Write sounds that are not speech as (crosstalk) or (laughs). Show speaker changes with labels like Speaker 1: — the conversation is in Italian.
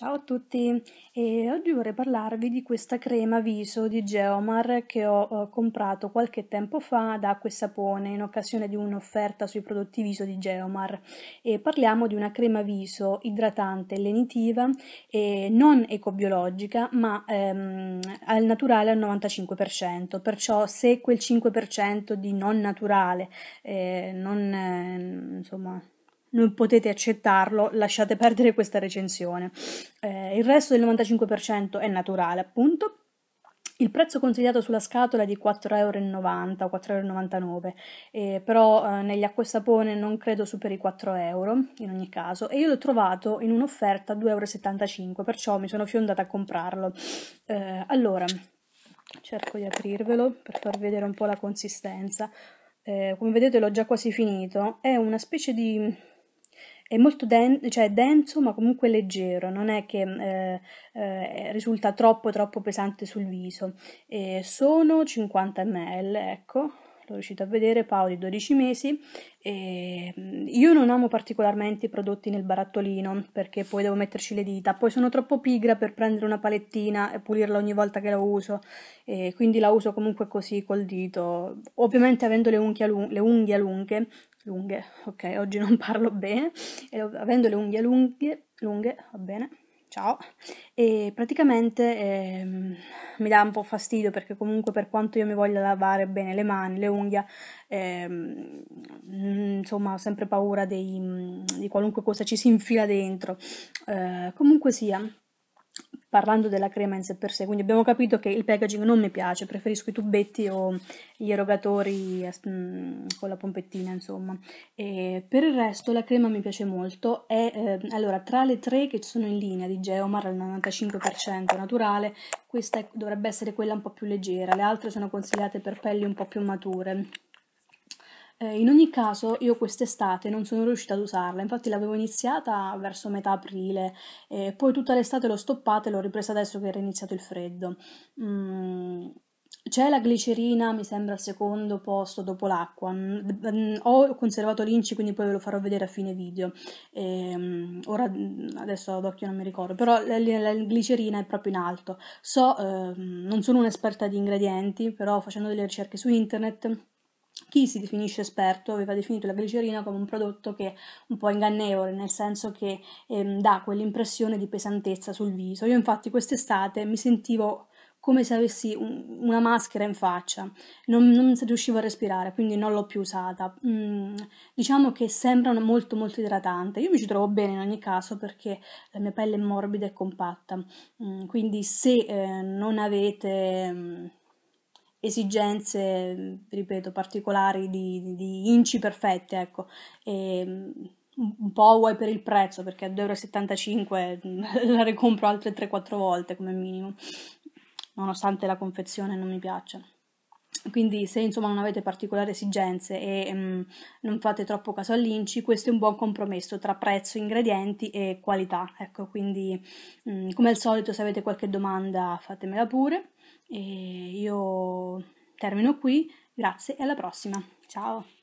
Speaker 1: Ciao a tutti e oggi vorrei parlarvi di questa crema viso di Geomar che ho eh, comprato qualche tempo fa da Acqua e Sapone in occasione di un'offerta sui prodotti viso di Geomar e parliamo di una crema viso idratante lenitiva e non ecobiologica ma ehm, al naturale al 95% perciò se quel 5% di non naturale eh, non eh, insomma non potete accettarlo, lasciate perdere questa recensione. Eh, il resto del 95% è naturale, appunto. Il prezzo consigliato sulla scatola è di 4,90 euro o 4,99 euro, eh, però eh, negli acquestapone non credo superi 4 euro in ogni caso e io l'ho trovato in un'offerta a 2,75 euro, perciò mi sono fiondata a comprarlo. Eh, allora, cerco di aprirvelo per far vedere un po' la consistenza. Eh, come vedete l'ho già quasi finito, è una specie di è molto den- cioè denso ma comunque leggero, non è che mm, eh, eh, risulta troppo troppo pesante sul viso. E sono 50 ml, ecco, l'ho riuscito a vedere, Pao di 12 mesi. E io non amo particolarmente i prodotti nel barattolino perché poi devo metterci le dita, poi sono troppo pigra per prendere una palettina e pulirla ogni volta che la uso, e quindi la uso comunque così col dito. Ovviamente avendo le unghie, lunghe, le unghie lunghe, lunghe, ok, oggi non (laughs) parlo bene, e avendo le unghie lunghe, lunghe, va bene, ciao, e praticamente eh, mi dà un po' fastidio perché comunque per quanto io mi voglia lavare bene le mani, le unghie, eh, insomma ho sempre paura dei, mm, di qualunque cosa ci si infila dentro, eh, comunque sia parlando della crema in sé per sé, quindi abbiamo capito che il packaging non mi piace, preferisco i tubetti o gli erogatori eh, mm, con la pompettina, insomma. E per il resto la crema mi piace molto, è, eh, allora tra le tre che ci sono in linea di Geomar al 95% naturale, questa è, dovrebbe essere quella un po' più leggera, le altre sono consigliate per pelli un po' più mature. Eh, in ogni caso io quest'estate non sono riuscita ad usarla, infatti l'avevo iniziata verso metà aprile, eh, poi tutta l'estate l'ho stoppata e l'ho ripresa adesso che era iniziato il freddo. Mm. C'è la glicerina, mi sembra, al secondo posto dopo l'acqua. Mm, mm, ho conservato l'inci, quindi poi ve lo farò vedere a fine video. E, ehm, ora, mm, adesso ad occhio non mi ricordo, però la, la, glicerina è proprio in alto. So, eh, non sono un'esperta di ingredienti, però facendo delle ricerche su internet chi si definisce esperto aveva definito la glicerina come un prodotto che è un po' ingannevole, nel senso che ehm, dà quell'impressione di pesantezza sul viso. Io infatti quest'estate mi sentivo come se avessi un, una maschera in faccia, non, non, riuscivo a respirare, quindi non l'ho più usata. Mm, diciamo che sembra molto molto idratante, io mi ci trovo bene in ogni caso perché la mia pelle è morbida e compatta, mm, quindi se eh, non avete... Mm, esigenze, ripeto, particolari di, di, inci perfette, ecco. E, mm, un po' vuoi per il prezzo perché a 2,75€ mm, (laughs) la ricompro altre 3-4 volte come minimo nonostante la confezione non mi piaccia quindi se insomma non avete particolari esigenze e mh, mm, non fate troppo caso all'inci, questo è un buon compromesso tra prezzo, ingredienti e qualità. Ecco, quindi mh, mm, come al solito se avete qualche domanda fatemela pure e io termino qui. Grazie e alla prossima. Ciao!